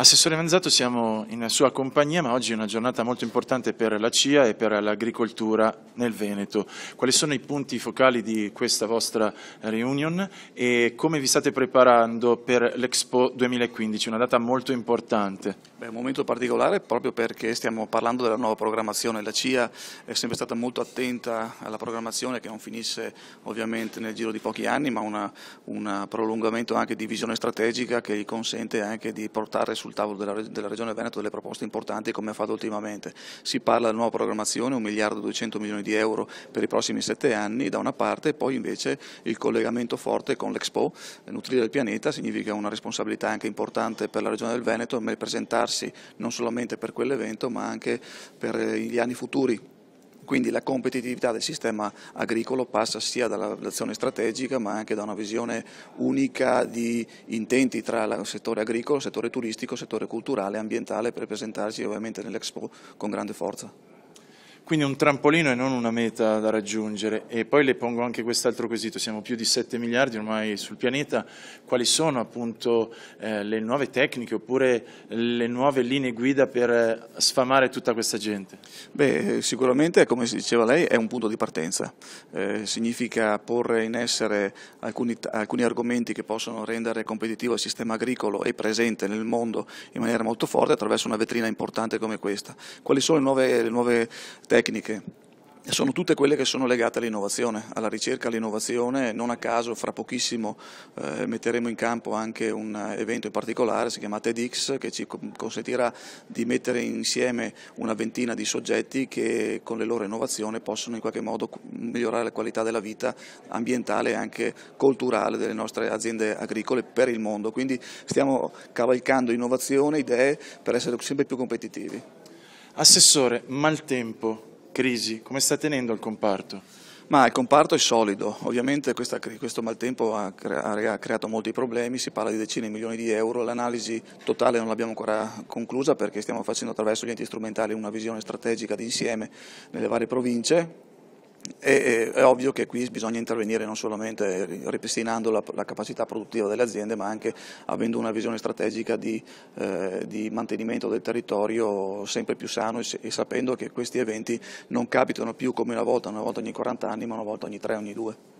Assessore Manzato, siamo in sua compagnia, ma oggi è una giornata molto importante per la CIA e per l'agricoltura nel Veneto. Quali sono i punti focali di questa vostra reunion e come vi state preparando per l'Expo 2015, una data molto importante? Beh, un momento particolare proprio perché stiamo parlando della nuova programmazione. La CIA è sempre stata molto attenta alla programmazione che non finisse ovviamente nel giro di pochi anni, ma un prolungamento anche di visione strategica che gli consente anche di portare sul sul tavolo della, della Regione Veneto delle proposte importanti come ha fatto ultimamente. Si parla della nuova programmazione, 1 miliardo e 200 milioni di euro per i prossimi sette anni da una parte e poi invece il collegamento forte con l'Expo. Nutrire il pianeta significa una responsabilità anche importante per la Regione del Veneto nel presentarsi non solamente per quell'evento ma anche per eh, gli anni futuri quindi la competitività del sistema agricolo passa sia dalla relazione strategica ma anche da una visione unica di intenti tra il settore agricolo, il settore turistico, il settore culturale e ambientale per presentarsi ovviamente nell'Expo con grande forza. Quindi un trampolino e non una meta da raggiungere. E poi le pongo anche quest'altro quesito, siamo più di 7 miliardi ormai sul pianeta, quali sono appunto eh, le nuove tecniche oppure le nuove linee guida per eh, sfamare tutta questa gente? Beh, sicuramente come si diceva lei è un punto di partenza, eh, significa porre in essere alcuni, alcuni argomenti che possono rendere competitivo il sistema agricolo e presente nel mondo in maniera molto forte attraverso una vetrina importante come questa. Quali sono le nuove, le nuove tecniche? tecniche, sono tutte quelle che sono legate all'innovazione, alla ricerca, all'innovazione, non a caso fra pochissimo eh, metteremo in campo anche un evento in particolare, si chiama TEDx, che ci consentirà di mettere insieme una ventina di soggetti che con le loro innovazioni possono in qualche modo migliorare la qualità della vita ambientale e anche culturale delle nostre aziende agricole per il mondo, quindi stiamo cavalcando innovazione, idee per essere sempre più competitivi. Assessore, maltempo, crisi, come sta tenendo il comparto? Ma il comparto è solido, ovviamente questa, questo maltempo ha, crea, ha, creato molti problemi, si parla di decine di milioni di euro, l'analisi totale non l'abbiamo ancora conclusa perché stiamo facendo attraverso gli enti strumentali una visione strategica d'insieme nelle varie province, e, è ovvio che qui bisogna intervenire non solamente ripristinando la, la, capacità produttiva delle aziende, ma anche avendo una visione strategica di, eh, di mantenimento del territorio sempre più sano e, e, sapendo che questi eventi non capitano più come una volta, una volta ogni 40 anni, ma una volta ogni 3, ogni 2.